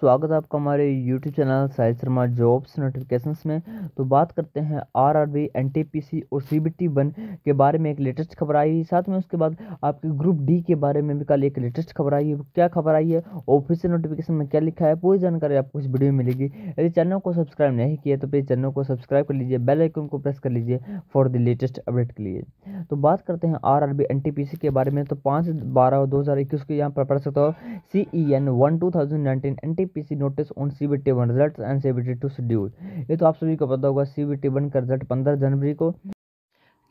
स्वागत है आपका हमारे YouTube channel Sahil Sharma jobs notifications में तो बात करते हैं R R B N T P C और सी बी टी वन के बारे में एक लेटेस्ट खबर आई है साथ में उसके बाद आपके ग्रुप डी के बारे में भी कल एक लेटेस्ट खबर आई है क्या खबर आई है ऑफिशियल नोटिफिकेशन में क्या लिखा है पूरी जानकारी आपको इस वीडियो में मिलेगी यदि चैनल को सब्सक्राइब नहीं किया तो प्लीज़ चैनल को सब्सक्राइब कर लीजिए बेल आइकन को प्रेस कर लीजिए फॉर द लेटेस्ट अपडेट के लिए तो बात करते हैं R R B N T P C के बारे में तो पाँच बारह दो हज़ार इक्कीस को यहाँ पर पढ़ सकते हो C E N one two thousand nineteen N T PC notice on C B T one result and C B T two schedule ये तो आप सभी को पता होगा सी बी टी वन का रिजल्ट पंद्रह जनवरी को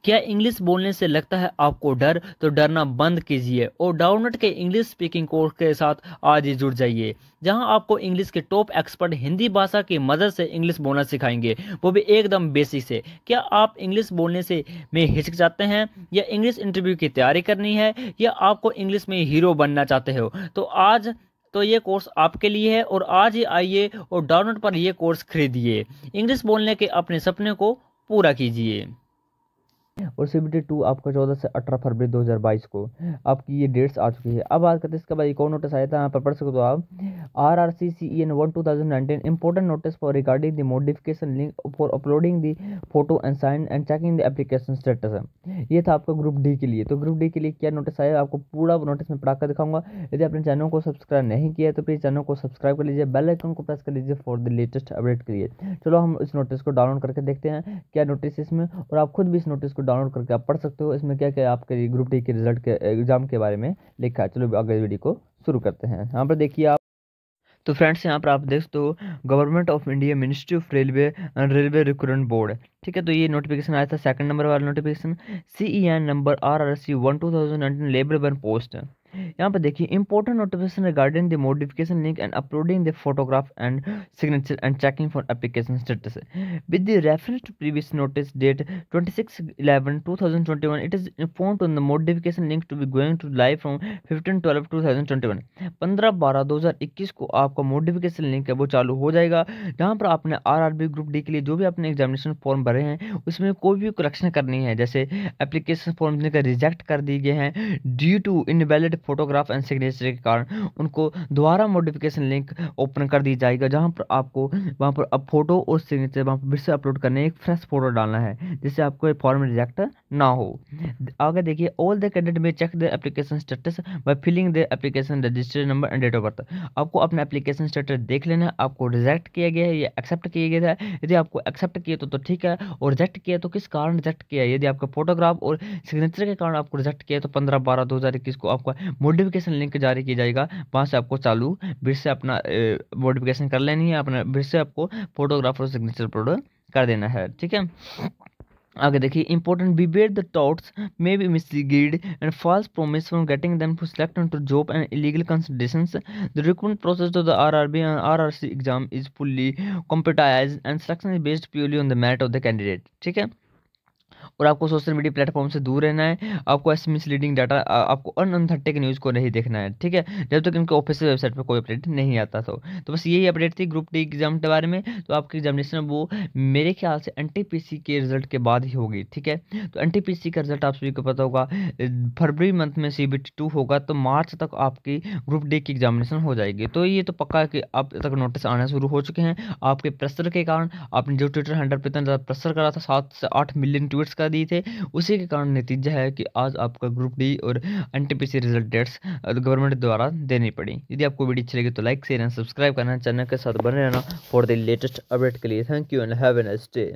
क्या इंग्लिश बोलने से लगता है आपको डर तो डरना बंद कीजिए और डाउनलोड के इंग्लिश स्पीकिंग कोर्स के साथ आज ही जुड़ जाइए जहां आपको इंग्लिश के टॉप एक्सपर्ट हिंदी भाषा की मदद से इंग्लिश बोलना सिखाएंगे वो भी एकदम बेसिक से क्या आप इंग्लिश बोलने से में हिचक जाते हैं या इंग्लिश इंटरव्यू की तैयारी करनी है या आपको इंग्लिश में हीरो बनना चाहते हो तो आज तो ये कोर्स आपके लिए है और आज ही आइए और डाउनलोड पर यह कोर्स खरीदिए इंग्लिश बोलने के अपने सपने को पूरा कीजिए और पॉसिबिलिटी टू आपका चौदह से अठारह फरवरी 2022 को आपकी ये डेट्स आ चुकी है अब बात करते हैं इसके बाद एक और नोटिस आया था यहाँ पर पढ़ सकते हो तो आप R R C C N one two thousand nineteen important notice for regarding the modification link for uploading the photo and sign and checking the application status ये था आपका ग्रुप डी के लिए तो ग्रुप डी के लिए क्या notice आया आपको पूरा नोटिस में पढ़ा कर दिखाऊंगा यदि आपने चैनल को सब्सक्राइब नहीं किया तो प्लीज़ चैनल को सब्सक्राइब कर लीजिए बेल आइकन को प्रेस कर लीजिए फॉर द लेटेस्ट अपडेट के लिए चलो हम इस नोटिस को डाउनलोड करके देखते हैं क्या नोटिस इसमें और आप खुद भी इस नोटिस को डाउनलोड करके आप पढ़ सकते हो इसमें क्या क्या आपके ग्रुप डी के रिजल्ट के एग्ज़ाम के बारे में लिखा है चलो अगले वीडियो को शुरू करते हैं यहाँ पर देखिए आप तो फ्रेंड्स यहाँ पर आप देख सकते हो government of India ministry of railway railway recruitment board ठीक है तो ये नोटिफिकेशन आया था सेकंड नंबर वाला notification C E N number R R C one two thousand nineteen लेबर वन पोस्ट यहाँ पर देखिए important notification regarding the modification link and uploading the photograph and signature and checking for application status with the reference to previous notice date twenty six eleven two thousand twenty one it is informed on the modification link to be going to live from fifteen twelve two thousand twenty one पंद्रह बारह दो हज़ार इक्कीस को आपका modification link है वो चालू हो जाएगा जहाँ पर आपने R R B group D के लिए जो भी अपने एग्जामिनेशन फॉर्म भरे हैं उसमें कोई भी करेक्शन करनी है जैसे एप्लीकेशन फॉर्म जिनका रिजेक्ट कर दिए गए हैं due to invalid photo photograph and signature के कारण उनको दोबारा मोडिफिकेशन लिंक ओपन कर दी जाएगा जहाँ पर आपको वहाँ पर अब फोटो और सिग्नेचर वहाँ पर फिर से अपलोड करने एक फ्रेश फोटो डालना है जिससे आपको फॉर्म रिजेक्ट ना हो आगे देखिए ऑल द कैंडिडेट में check the application status by filling the application register number and date of birth आपको अपना एप्लीकेशन स्टेटस देख लेना आपको रिजेक्ट किया गया है या एक्सेप्ट किया गया है यदि आपको एक्सेप्ट किया तो, तो ठीक है और रिजेक्ट किया तो किस कारण रिजेक्ट किया यदि आपका फोटोग्राफ और सिग्नेचर के कारण आपको रिजेक्ट किया तो पंद्रह बारह दो को आपका मोडिफिकेशन लिंक जारी किया जाएगा वहाँ से आपको चालू फिर से अपना मोडिफिकेशन कर लेनी है अपना फिर से आपको फोटोग्राफर सिग्नेचर अपलोड कर देना है ठीक है आगे देखिए important be beware the touts may be misguided and false promise from getting them to select to job and illegal consideration the recruitment process of the R R B and R R C exam is fully competitive and selection is based purely on the merit of the candidate ठीक है और आपको social media platform से दूर रहना है आपको ऐसे मिसलीडिंग डाटा आपको अनअनथर्टेक न्यूज़ को नहीं देखना है ठीक है जब तक इनके ऑफिशियल वेबसाइट पर कोई अपडेट नहीं आता तो तो बस यही अपडेट थी ग्रुप डी एग्जाम के बारे में तो आपकी एग्जामिनेशन वो मेरे ख्याल से एन के रिजल्ट के बाद ही होगी ठीक है तो एन का रिजल्ट आप सभी को पता होगा फरवरी मंथ में सी होगा तो मार्च तक आपकी ग्रुप डी की एग्जामिनेशन हो जाएगी तो ये तो पक्का है कि अब तक नोटिस आना शुरू हो चुके हैं आपके प्रेशर के कारण आपने जो ट्विटर हैंडल पर इतना ज़्यादा प्रेशर करा था सात से आठ मिलियन ट्वीट्स का दी थे उसी के कारण नतीजा है कि आज आपका ग्रुप डी और एन रिजल्ट डेट्स गवर्नमेंट द्वारा देनी पड़ी यदि आपको वीडियो अच्छी लगी तो लाइक शेयर एंड सब्सक्राइब करना चैनल के साथ बने रहना फॉर द लेटेस्ट अपडेट के लिए thank you and have nice day